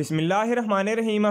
बसमिल अल्लाम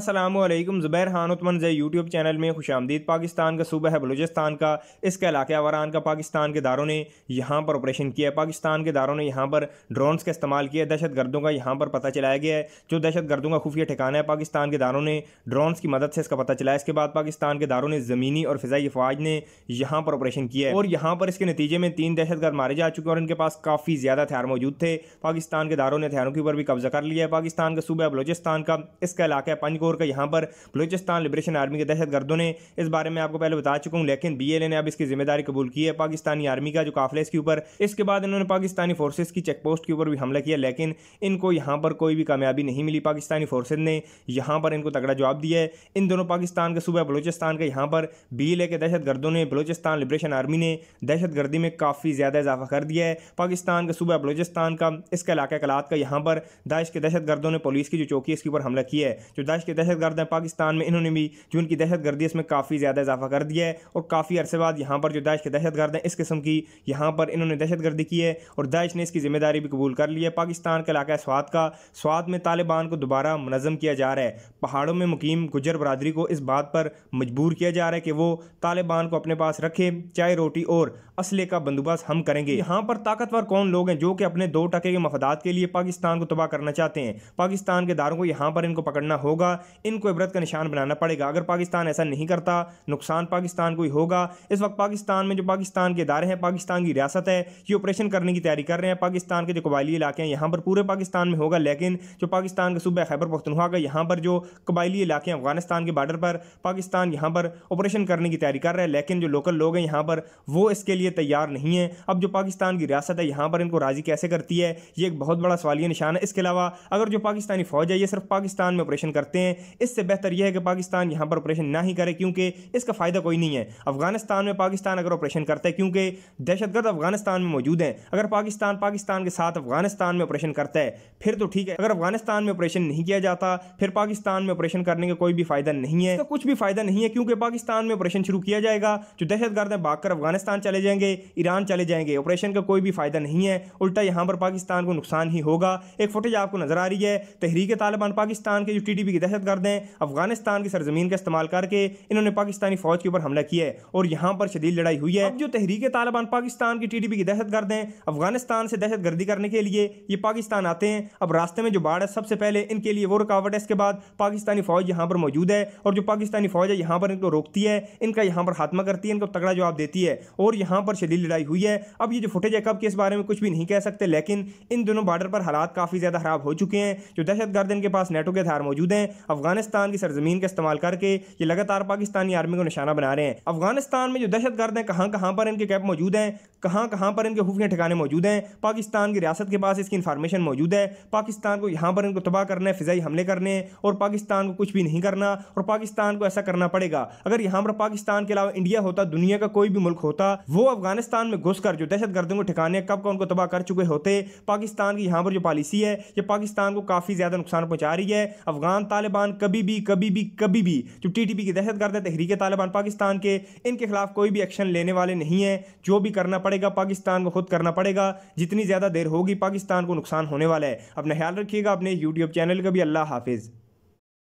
ज़ुबैर हान उत्मन जई यूट्यूब चैनल में खुश आमदीद पाकिस्तान का सूबा है बलूचिस्तान का इसके इलाके वरान का पाकिस्तान के दारों ने यहाँ पर ऑपरेशन किया है पाकिस्तान के दारों ने यहाँ पर ड्रोन्स का इस्तेमाल किया दहशत गर्दों का यहाँ पर पता चलाया गया है जो दहशत गर्दों का खुफिया ठिकाना है पाकिस्तान के दारों ने ड्रोन्स की मदद से इसका पता चलाया इसके बाद पाकिस्तान के दारों ने ज़मीनी और फ़जाई अफवाज ने यहाँ पर ऑपरेशन किया है और यहाँ पर इसके नतीजे में तीन दहशत गर्द मारे जा चुके हैं और इनके पास काफ़ी ज़्यादा हथियार मौजूद थे पाकिस्तान के दारों ने हथियारों के ऊपर भी कब्जा कर लिया है पाकिस्तान का सूबा बलोचिस्तान बलूचिस्तान का इसका इलाका है पंजगोर का यहाँ पर बलूचिस्तान लिब्रेशन आर्मी के दहशतगर्दों ने इस बारे में आपको पहले बता चुका हूँ लेकिन बी ए ने अब इसकी जिम्मेदारी कबूल की है पाकिस्तानी आर्मी का जो काफिले इसके ऊपर इसके बाद इन्होंने पाकिस्तानी फोर्सेज की चेक पोस्ट के ऊपर भी हमला किया लेकिन इनको यहाँ पर कोई भी कामयाबी नहीं मिली पाकिस्तानी फोर्सेज ने यहाँ पर इनको तगड़ा जवाब दिया है इन दोनों पाकिस्तान के सूबा बलोचिस्तान के यहाँ पर बी एल ए के दहशतगर्दों ने बलोचिस्तान लिब्रेशन आर्मी ने दहशतगर्दी में काफ़ी ज़्यादा इजाफा कर दिया है पाकिस्तान के सूबा बलोचिस्तान का इसका इलाका कलात का यहाँ पर दाइश के दहशतगर्दों ने पुलिस की जो चौकी इसके ऊपर हमला किया है जो दाश के दहशत गर्द हैं पाकिस्तान में इन्होंने भी जो उनकी दहशत गर्दी इसमें काफ़ी ज़्यादा इजाफा कर दिया है और काफ़ी अरसे बाद यहाँ पर जो दाश के दहशत गर्द हैं इस किस्म की यहाँ पर इन्होंने दहशत गर्दी की है और दाइश ने इसकी जिम्मेदारी भी कबूल कर ली है पाकिस्तान का इलाका स्वाद का स्वाद में तालिबान को दोबारा मनजम किया जा रहा है पहाड़ों में मुकीम गुजर बरदरी को इस बात पर मजबूर किया जा रहा है कि वो तालिबान को अपने पास रखें चाय रोटी और असले का बंदोबस्त हम करेंगे यहाँ पर ताकतवर कौन लोग हैं जो कि अपने दो टके के मफदात के लिए पाकिस्तान को तबाह करना चाहते हैं पाकिस्तान के दारों को यहाँ पर इनको पकड़ना होगा इनको इबरत का निशान बनाना पड़ेगा अगर पाकिस्तान ऐसा नहीं करता नुकसान पाकिस्तान को ही होगा इस वक्त पाकिस्तान में जो पाकिस्तान के इदारे हैं पाकिस्तान की रियासत है ये ऑपरेशन करने की तैयारी कर रहे हैं पाकिस्तान के जो कबायली इलाके हैं यहाँ पर पूरे पाकिस्तान में होगा लेकिन जो पाकिस्तान का सूबे खैबर पख्तनखा का यहाँ पर जो कबायली इलाके हैं अफगानिस्तान के बार्डर पर पाकिस्तान यहाँ पर ऑपरेशन करने की तैयारी कर रहे हैं लेकिन जो लोकल लोग हैं यहाँ पर वो इसके लिए तैयार नहीं है अब जो पाकिस्तान की रियासत है यहाँ पर इनको राजी कैसे करती है ये एक बहुत बड़ा सवालिया निशान है इसके अलावा अगर जो पाकिस्तानी फ़ौज है ये सिर्फ सिर्फ पाकिस्तान में ऑपरेशन करते हैं इससे बेहतर यह है कि पाकिस्तान यहाँ पर ऑपरेशन ना ही करे क्योंकि इसका फ़ायदा कोई नहीं है अफगानिस्तान में पाकिस्तान अगर ऑपरेशन करता है क्योंकि दहशतगर्द अफगानिस्तान में मौजूद हैं अगर पाकिस्तान पाकिस्तान के साथ अफगानिस्तान में ऑपरेशन करता है फिर तो ठीक है अगर अफगानिस्तान में ऑपरेशन नहीं किया जाता फिर पाकिस्तान में ऑपरेशन करने का कोई भी फायदा नहीं है तो कुछ भी फायदा नहीं है क्योंकि पाकिस्तान में ऑपरेशन शुरू किया जाएगा जो दहशतगर्द हैं भागकर अफगानिस्तान चले जाएंगे ईरान चले जाएंगे ऑपरेशन का कोई भी फायदा नहीं है उल्टा यहां पर पाकिस्तान को नुकसान ही होगा एक फुटेज आपको नजर आ रही है तहरीक तालिबान और पाकिस्तान के जो टी टी पी के दहशत गर्द हैं अफगानिस्तान की सरजमीन का इस्तेमाल करके इन्होंने पाकिस्तानी फौज के ऊपर हमला किया है और यहाँ पर शदीद लड़ाई हुई है जो तहरीक तालिबान पाकिस्तान की टी टी पी की दहशत गर्द हैं अफगानिस्तान से दहशत गर्दी करने के लिए ये पाकिस्तान आते हैं अब रास्ते में जो बाढ़ है सबसे पहले इनके लिए वो रुकावट है इसके बाद पाकिस्तानी फौज यहाँ पर मौजूद है और जो पाकिस्तानी फौज है यहाँ पर इनको रोकती है इनका यहाँ पर खात्मा करती है इनको तगड़ा जवाब देती है और यहाँ पर शदीद लड़ाई हुई है अब ये जो फुटेज है कब के इस बारे में कुछ भी नहीं कह सकते लेकिन इन दोनों बॉर्डर पर हालात काफ़ी ज़्यादा खराब हो चुके हैं जो दहशत इनके पास पास नेटो के हथियार मौजूद हैं अफगानिस्तान की सरजमीन का इस्तेमाल करके ये लगातार पाकिस्तानी आर्मी को निशाना बना रहे हैं अफगानिस्तान में जो दहशत गर्द हैं कहाँ कहाँ पर इनके कैप मौजूद हैं कहाँ कहाँ पर इनके खुफिया ठिकाने मौजूद हैं पाकिस्तान की रियासत के पास इसकी इन्फॉर्मेशन मौजूद है पाकिस्तान को यहाँ पर इनको तबाह करना है फ़िज़ाई हमले करने हैं और पाकिस्तान को कुछ भी नहीं करना और पाकिस्तान को ऐसा करना पड़ेगा अगर यहाँ पर पाकिस्तान के अलावा इंडिया होता दुनिया का कोई भी मुल्क होता वो अफगानिस्तान में घुस कर जो गर्दों को ठिकाने कब का उनको तबाह कर चुके होते पाकिस्तान की यहाँ पर जो पॉलिसी है ये पाकिस्तान को काफ़ी ज़्यादा नुकसान पहुँचा रही है अफगान तालिबान कभी भी कभी भी कभी भी जो टी टी पी की दहशतगर्द है तहरीक तालिबान पाकिस्तान के इनके खिलाफ कोई भी एक्शन लेने वाले नहीं है जो भी करना पड़ेगा पड़ेगा पाकिस्तान को खुद करना पड़ेगा जितनी ज़्यादा देर होगी पाकिस्तान को नुकसान होने वाला है अपना ख्याल रखिएगा अपने यूट्यूब चैनल का भी अल्लाह हाफिज़